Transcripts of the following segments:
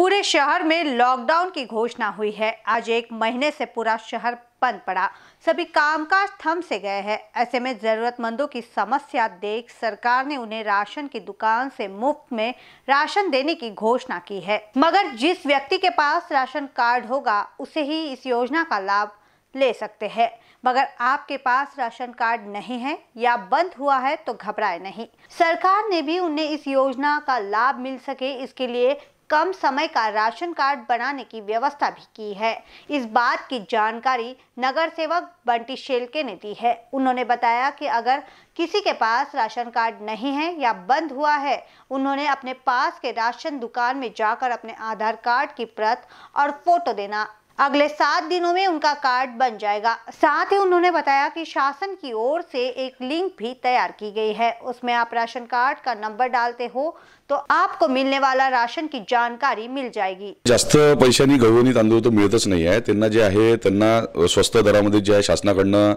पूरे शहर में लॉकडाउन की घोषणा हुई है आज एक महीने से पूरा शहर बंद पड़ा सभी कामकाज थम से गए हैं ऐसे में ज़रूरतमंदों की समस्या देख सरकार ने उन्हें राशन की दुकान से मुफ्त में राशन देने की घोषणा की है मगर जिस व्यक्ति के पास राशन कार्ड होगा उसे ही इस योजना का लाभ ले सकते हैं मगर आपके पास राशन कार्ड नहीं है या बंद हुआ है तो घबराए नहीं सरकार ने भी उन्हें इस योजना का लाभ मिल सके इसके लिए कम समय का राशन कार्ड बनाने की व्यवस्था भी की है इस बात की जानकारी नगर सेवक बंटी शेलके ने दी है उन्होंने बताया कि अगर किसी के पास राशन कार्ड नहीं है या बंद हुआ है उन्होंने अपने पास के राशन दुकान में जाकर अपने आधार कार्ड की प्रत और फोटो देना अगले सात दिनों में उनका कार्ड बन जाएगा साथ ही उन्होंने बताया कि शासन की ओर से एक लिंक भी तैयार की गई है उसमें आप राशन कार्ड का नंबर डालते हो तो आपको मिलने वाला राशन की जानकारी मिल जाएगी जास्त गहू नहीं तांडू तो मिलते नहीं है तेना जे है स्वस्थ दरा मध्य जे आहे शासनाकडनं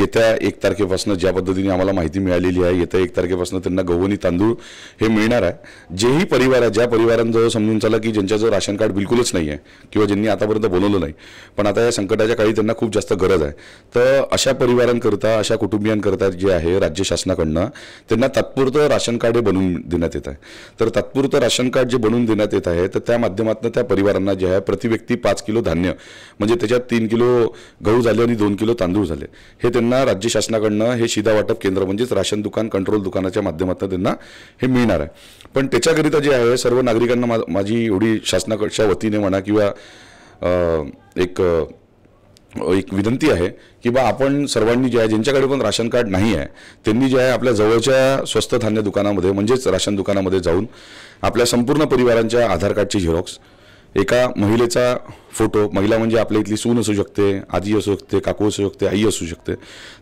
ये एक तारखेपासन ज्या पद्धति आम्हाला माहिती है आहे येत्या एक तारखेपासून त्यांना गव्हाणी तांदूळ हे है जे ही परिवार है ज्या परिवार समझ चला कि जो राशन कार्ड बिलकुलच नहीं है कि जैसे आतापर्यत बोल नाही पण आता या संकटाच्या काळी त्यांना खूप जास्त गरज आहे तर अशा परिवारांकरता अशा कुटुंबियांकरता जे आहे राज्य शासनाकडनं त्यांना तात्पुरतं राशन कार्ड बनवून देण्यात येत आहे तर तात्पुरतं राशन कार्ड जे बनवून देण्यात येत आहे तर त्या माध्यमातून त्या परिवारांना जे आहे प्रतिव्यक्ती पाच किलो धान्य म्हणजे त्याच्यात तीन किलो गहू झाले आणि दोन किलो तांदूळ झाले हे त्यांना राज्य शासनाकडनं हे शिधा वाटप केंद्र म्हणजेच राशन दुकान कंट्रोल दुकानाच्या माध्यमातून त्यांना हे मिळणार आहे पण त्याच्याकरिता जे आहे सर्व नागरिकांना माझी एवढी शासनाकडच्या वतीने म्हणा किंवा एक एक विनंती आहे की बा आपण सर्वांनी जे आहे ज्यांच्याकडे पण राशन कार्ड नाही आहे त्यांनी जे आहे आपल्या जवळच्या स्वस्त धान्य दुकानामध्ये म्हणजेच राशन दुकानामध्ये जाऊन आपल्या संपूर्ण परिवारांच्या आधार कार्डची झेरॉक्स एक एका का फोटो महिला मजे अपने इथली सून असू शकते आजी असू शकते काकू असू शकते आई आू शकते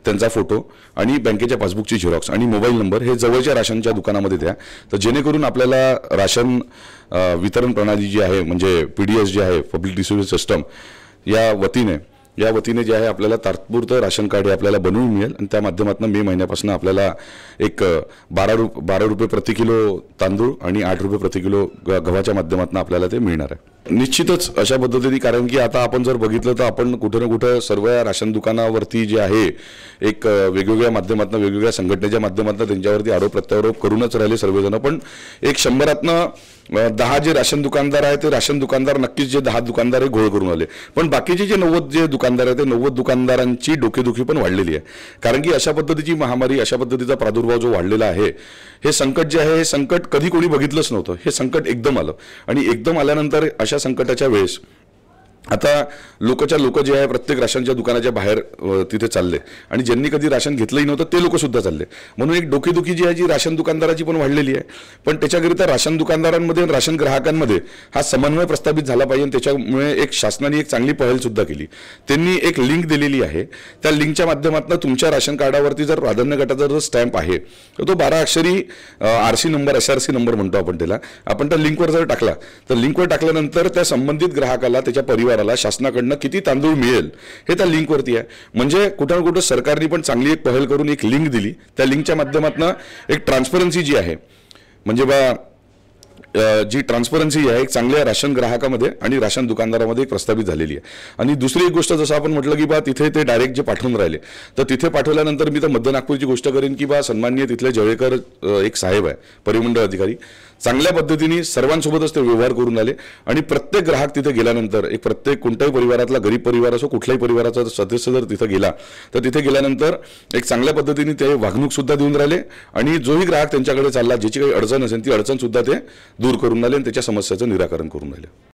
त्यांचा फोटो आणि पासबुक पासबुकची झेरॉक्स मोबाइल नंबर है हे राशन दुकाना दुकानामध्ये द्या तो जेनेकर अपने राशन वितरण प्रणाली जी है म्हणजे पी डी एस जी है पब्लिक डिस्ट्रीब्युशन सीस्टम या वतीने या वती जे आहे आपल्याला तात्पुरतं राशन कार्ड अपने आपल्याला बनवून मध्यम मे महिन्यापासून अपने एक बारह रुप बारह रुपये प्रति किलो तांदूळ आणि आठ रुपये प्रति किलो गव्हाच्या माध्यमातून आपल्याला ते मिळणार निश्चितच अशा पद्धतीने कारण की आता आपण जर बघितलं तर आपण कुठं ना कुठं सर्व राशन दुकानावरती जे आहे एक वेगवेगळ्या माध्यमातून वेगवेगळ्या संघटनेच्या माध्यमातून त्यांच्यावरती आरोप प्रत्यारोप करूनच राहिले सर्वजण पण एक शंभरातनं दहा जे राशन दुकानदार आहेत ते राशन दुकानदार नक्कीच जे दहा दुकानदार हे घोळ करून आले पण बाकीचे जे नव्वद जे दुकानदार आहेत ते नव्वद दुकानदारांची डोकेदुखी पण वाढलेली आहे कारण की अशा पद्धतीची महामारी अशा पद्धतीचा प्रादुर्भाव जो वाढलेला आहे हे संकट जे आहे हे संकट कधी कोणी बघितलंच नव्हतं हे संकट एकदम आलं आणि एकदम आल्यानंतर अशा संकटाच्या वेळेस आता लोकच्या लोक जे आहे प्रत्येक राशनच्या दुकानाच्या बाहेर तिथे चालले आणि ज्यांनी कधी राशन घेतलंही नव्हतं ते लोक सुद्धा चालले म्हणून एक डोकेदुखी जी आहे जी राशन दुकानदाराची पण वाढलेली आहे पण त्याच्याकरिता राशन दुकानदारांमध्ये राशन ग्राहकांमध्ये हा समन्वय प्रस्थापित झाला पाहिजे आणि त्याच्यामुळे एक शासनाने एक चांगली पहल सुद्धा केली त्यांनी एक लिंक दिलेली आहे त्या लिंकच्या माध्यमातून तुमच्या राशन कार्डावरती जर प्राधान्य गटाचा जर स्टॅम्प आहे तर तो बारा अक्षरी R C number S R C number म्हणतो आपण त्याला आपण त्या लिंकवर जर टाकला तर लिंकवर टाकल्यानंतर त्या संबंधित ग्राहकाला त्याच्या परिवार उमेदवाराला शासनाकडनं किती तांदूळ मिळेल हे त्या लिंकवरती आहे म्हणजे कुठं ना कुठं सरकारने पण चांगली एक पहल करून एक लिंक दिली त्या लिंकच्या माध्यमातून एक ट्रान्सपरन्सी जी आहे म्हणजे बा जी ट्रान्सपरन्सी आहे एक चांगल्या राशन ग्राहकामध्ये आणि राशन दुकानदारामध्ये प्रस्तावित झालेली आहे आणि दुसरी एक गोष्ट जसं आपण म्हटलं की बा तिथे ते डायरेक्ट जे पाठवून राहिले तर तिथे पाठवल्यानंतर मी तर मध्य नागपूरची गोष्ट करेन की बा सन्मान्य तिथले जवळेकर एक साहेब आहे परिमंडळ अधिकारी चांगल्या पद्धतीने सर्वांसोबतच ते व्यवहार करून आले आणि प्रत्येक ग्राहक तिथे गेल्यानंतर एक प्रत्येक कोणत्याही परिवारातला गरीब परिवार असो कुठल्याही परिवाराचा सदस्य जर तिथं गेला तर तिथे गेल्यानंतर एक चांगल्या पद्धतीने ते वागणूक सुद्धा देऊन राहिले आणि जोही ग्राहक त्यांच्याकडे चालला ज्याची काही अडचण असेल ती अडचणसुद्धा ते दूर करून आले आणि त्याच्या समस्याचं निराकरण करून राहिले